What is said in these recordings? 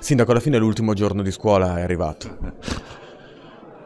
Sindaco, alla fine l'ultimo giorno di scuola è arrivato.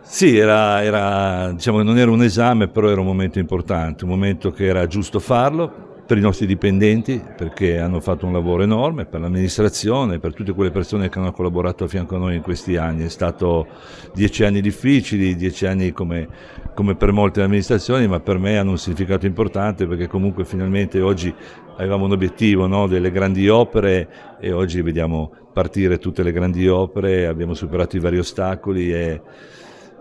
Sì, era, era, diciamo che non era un esame, però era un momento importante, un momento che era giusto farlo, per i nostri dipendenti perché hanno fatto un lavoro enorme, per l'amministrazione, per tutte quelle persone che hanno collaborato a fianco a noi in questi anni. È stato dieci anni difficili, dieci anni come, come per molte amministrazioni, ma per me hanno un significato importante perché comunque finalmente oggi avevamo un obiettivo no? delle grandi opere e oggi vediamo partire tutte le grandi opere, abbiamo superato i vari ostacoli e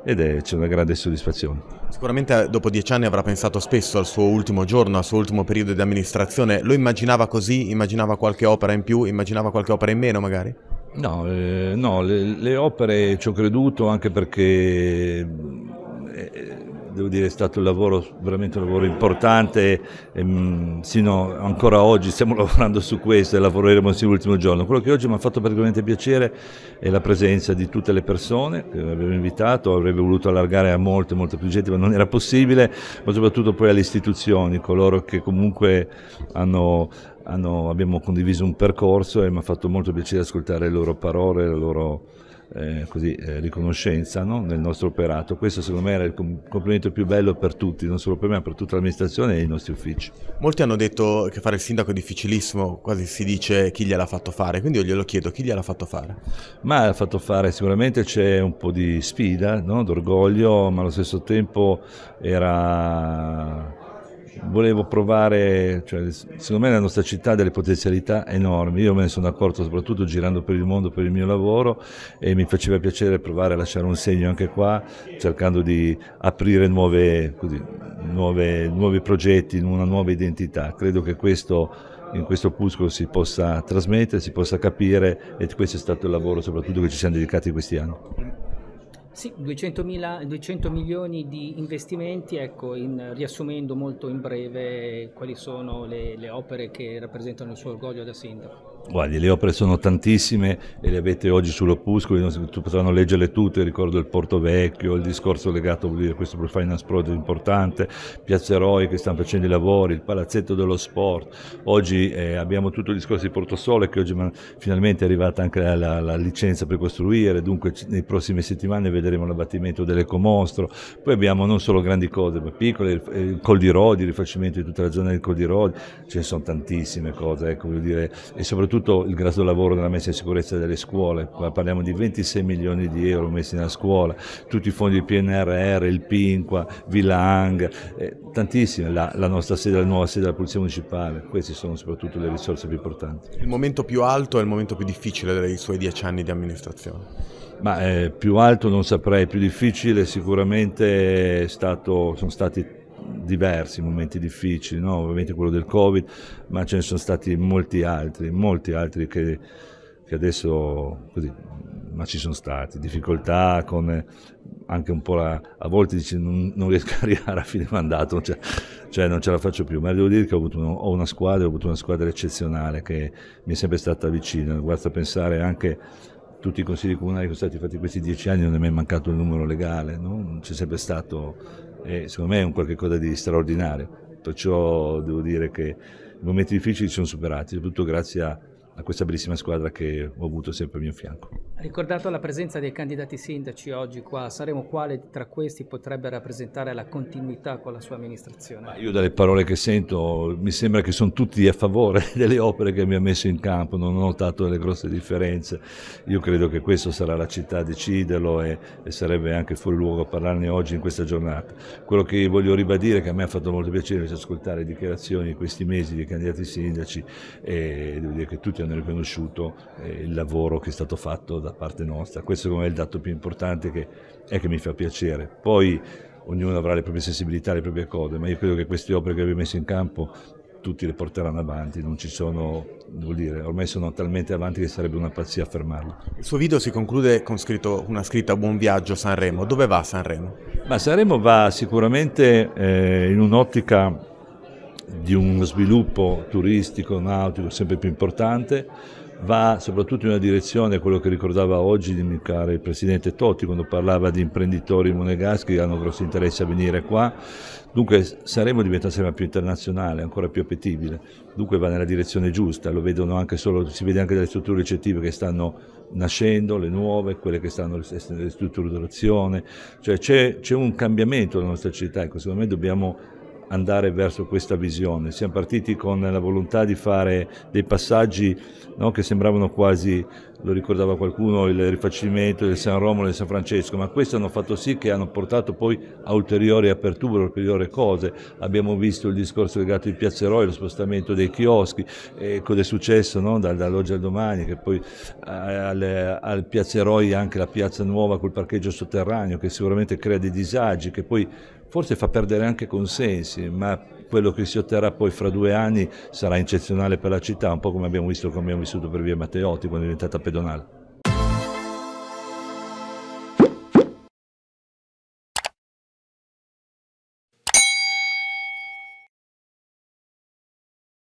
ed è, c'è una grande soddisfazione. Sicuramente eh, dopo dieci anni avrà pensato spesso al suo ultimo giorno, al suo ultimo periodo di amministrazione. Lo immaginava così? Immaginava qualche opera in più? Immaginava qualche opera in meno magari? No, eh, no le, le opere ci ho creduto anche perché devo dire è stato un lavoro, veramente un lavoro importante, mm, sino ancora oggi stiamo lavorando su questo e lavoreremo sino all'ultimo giorno. Quello che oggi mi ha fatto particolarmente piacere è la presenza di tutte le persone che avevo invitato, avrei voluto allargare a molte, molte più gente, ma non era possibile, ma soprattutto poi alle istituzioni, coloro che comunque hanno, hanno abbiamo condiviso un percorso e mi ha fatto molto piacere ascoltare le loro parole, le loro eh, così, eh, riconoscenza no? nel nostro operato. Questo secondo me era il complimento più bello per tutti, non solo per me, ma per tutta l'amministrazione e i nostri uffici. Molti hanno detto che fare il sindaco è difficilissimo, quasi si dice chi gliel'ha fatto fare, quindi io glielo chiedo, chi gliel'ha fatto fare? Ma l'ha fatto fare sicuramente c'è un po' di sfida, no? d'orgoglio, ma allo stesso tempo era volevo provare, cioè, secondo me la nostra città ha delle potenzialità enormi, io me ne sono accorto soprattutto girando per il mondo per il mio lavoro e mi faceva piacere provare a lasciare un segno anche qua, cercando di aprire nuove, così, nuove, nuovi progetti, una nuova identità. Credo che questo in questo opuscolo si possa trasmettere, si possa capire e questo è stato il lavoro soprattutto che ci siamo dedicati questi anni. Sì, 200, mila, 200 milioni di investimenti, ecco, in, riassumendo molto in breve quali sono le, le opere che rappresentano il suo orgoglio da sindaco. Guardi, le opere sono tantissime e le avete oggi sull'opuscolo, potranno leggerle tutte, ricordo il Porto Vecchio, il discorso legato a questo Finance Project importante, Piazza Eroi che stanno facendo i lavori, il Palazzetto dello Sport, oggi eh, abbiamo tutto il discorso di Porto Sole che oggi finalmente è arrivata anche la, la, la licenza per costruire, dunque nei prossime settimane vedremo vedremo l'abbattimento dell'ecomostro, poi abbiamo non solo grandi cose ma piccole, il, Col di Rodi, il rifacimento di tutta la zona del Col di Rodi, ce ne sono tantissime cose, ecco, dire, e soprattutto il grasso lavoro della messa in sicurezza delle scuole, Qua parliamo di 26 milioni di euro messi nella scuola, tutti i fondi del PNRR, il PINQUA, Villa Hang, eh, tantissime, la, la nostra sede, la nuova sede della Polizia Municipale, queste sono soprattutto le risorse più importanti. Il momento più alto è il momento più difficile dei suoi dieci anni di amministrazione? Ma eh, più alto non saprei, più difficile sicuramente è stato, sono stati diversi momenti difficili, no? ovviamente quello del Covid, ma ce ne sono stati molti altri, molti altri che, che adesso così, ma ci sono stati, difficoltà con eh, anche un po' la, a volte dici non, non riesco a arrivare a fine mandato, cioè, cioè, non ce la faccio più, ma devo dire che ho, avuto, ho una squadra, ho avuto una squadra eccezionale che mi è sempre stata vicina, basta pensare anche tutti i consigli comunali che sono stati fatti in questi dieci anni non è mai mancato il numero legale, no? c'è sempre stato, e secondo me è un qualche cosa di straordinario, perciò devo dire che i momenti difficili sono superati, soprattutto grazie a a questa bellissima squadra che ho avuto sempre al mio fianco. Ricordato la presenza dei candidati sindaci oggi qua, saremo quale tra questi potrebbe rappresentare la continuità con la sua amministrazione? Ma io dalle parole che sento mi sembra che sono tutti a favore delle opere che mi ha messo in campo, non ho notato delle grosse differenze, io credo che questo sarà la città a deciderlo e, e sarebbe anche fuori luogo parlarne oggi in questa giornata. Quello che voglio ribadire, è che a me ha fatto molto piacere ascoltare le dichiarazioni di questi mesi dei candidati sindaci e devo dire che tutti hanno riconosciuto eh, il lavoro che è stato fatto da parte nostra. Questo secondo me è il dato più importante che, è che mi fa piacere. Poi ognuno avrà le proprie sensibilità, le proprie cose, ma io credo che queste opere che abbiamo messo in campo tutti le porteranno avanti, non ci sono, vuol dire, ormai sono talmente avanti che sarebbe una pazzia fermarlo. Il suo video si conclude con scritto, una scritta Buon viaggio Sanremo, dove va Sanremo? Ma Sanremo va sicuramente eh, in un'ottica di uno sviluppo turistico, nautico sempre più importante, va soprattutto in una direzione, quello che ricordava oggi il Presidente Totti quando parlava di imprenditori monegaschi che hanno grosso interesse a venire qua, dunque saremo diventati sempre più internazionale, ancora più appetibile, dunque va nella direzione giusta, lo vedono anche solo, si vede anche dalle strutture ricettive che stanno nascendo, le nuove, quelle che stanno essendo in ristrutturazione, cioè c'è un cambiamento nella nostra città, ecco, secondo me dobbiamo andare verso questa visione. Siamo partiti con la volontà di fare dei passaggi no, che sembravano quasi, lo ricordava qualcuno, il rifacimento del San Romolo e del San Francesco, ma questi hanno fatto sì che hanno portato poi a ulteriori aperture, ulteriori cose. Abbiamo visto il discorso legato ai Piazzeroi, lo spostamento dei chioschi, eh, cosa è successo no, dall'oggi al domani, che poi al, al Piazzeroi anche la piazza nuova col parcheggio sotterraneo che sicuramente crea dei disagi, che poi forse fa perdere anche consensi, ma quello che si otterrà poi fra due anni sarà eccezionale per la città, un po' come abbiamo visto come abbiamo vissuto per via Matteotti quando è diventata pedonale.